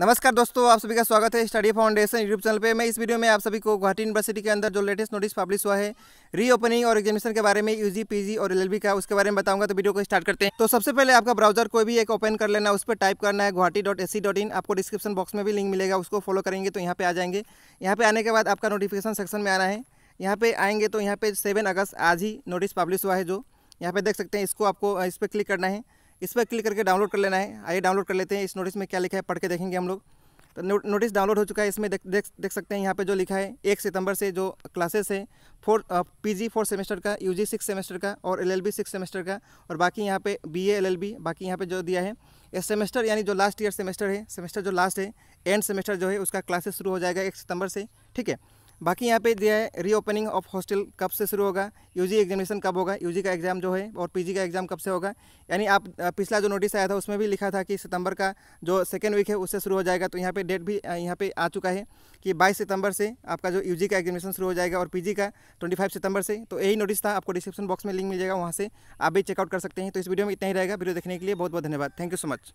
नमस्कार दोस्तों आप सभी का स्वागत है स्टडी फाउंडेशन यूट्यूब चैनल पे मैं इस वीडियो में आप सभी को गुवाहाटी यूनिवर्सिटी के अंदर जो लेटेस्ट नोटिस पब्लिश हुआ है रीओपनिंग और एग्जामिनेशन के बारे में यूजी पीजी और एलएलबी का उसके बारे में बताऊंगा तो वीडियो को स्टार्ट करते हैं तो सबसे पहले आपका ब्राउजर कोई भी एक ओपन कर लेना उस पर टाइप करना है गुवाहाटी आपको डिस्क्रिप्शन बॉक्स में भी लिंक मिलेगा उसको फॉलो करेंगे तो यहाँ पर आ जाएंगे यहाँ पर आने के बाद आपका नोटिफिकेशन सेक्शन में आना है यहाँ पे आएंगे तो यहाँ पे सेवन अगस्त आज ही नोटिस पब्लिश हुआ है जो यहाँ पर देख सकते हैं इसको आपको इस पर क्लिक करना है इस पर क्लिक करके डाउनलोड कर लेना है आइए डाउनलोड कर लेते हैं इस नोटिस में क्या लिखा है पढ़ के देखेंगे हम लोग तो नो, नोटिस डाउनलोड हो चुका है इसमें देख देख, सकते हैं यहाँ पे जो लिखा है एक सितंबर से जो क्लासेस है फोर जी फोर्थ सेमेस्टर का यू जी सिक्स सेमेस्टर का और L L B six semester का और बाकी यहाँ पे एल बी बाकी यहाँ पे जो दिया है ये सेमेस्टर यानी जो लास्ट ईयर सेमेस्टर है सेमेस्टर जो लास्ट है एंड सेमेस्टर जो है उसका क्लासेस शुरू हो जाएगा एक सितंबर से ठीक है बाकी यहाँ पे दिया है रीओपनिंग ऑफ हॉस्टल कब से शुरू होगा यूजी एग्जामिनेशन कब होगा यूजी का एग्ज़ाम जो है और पीजी का एग्ज़ाम कब से होगा यानी आप पिछला जो नोटिस आया था उसमें भी लिखा था कि सितंबर का जो सेकेंड वीक है उससे शुरू हो जाएगा तो यहाँ पे डेट भी यहाँ पे आ चुका है कि 22 सितंबर से आपका जो यू का एग्जामिनेशन शुरू हो जाएगा और पी का ट्वेंटी सितंबर से तो यही नोटिस था आपको डिस्क्रिप्शन बॉक्स में लिंक मिल जाएगा वहाँ से आप भी चेकआउट कर सकते हैं तो इस वीडियो में इतना ही रहेगा वीडियो देखने के लिए बहुत बहुत धन्यवाद थैंक यू सो मच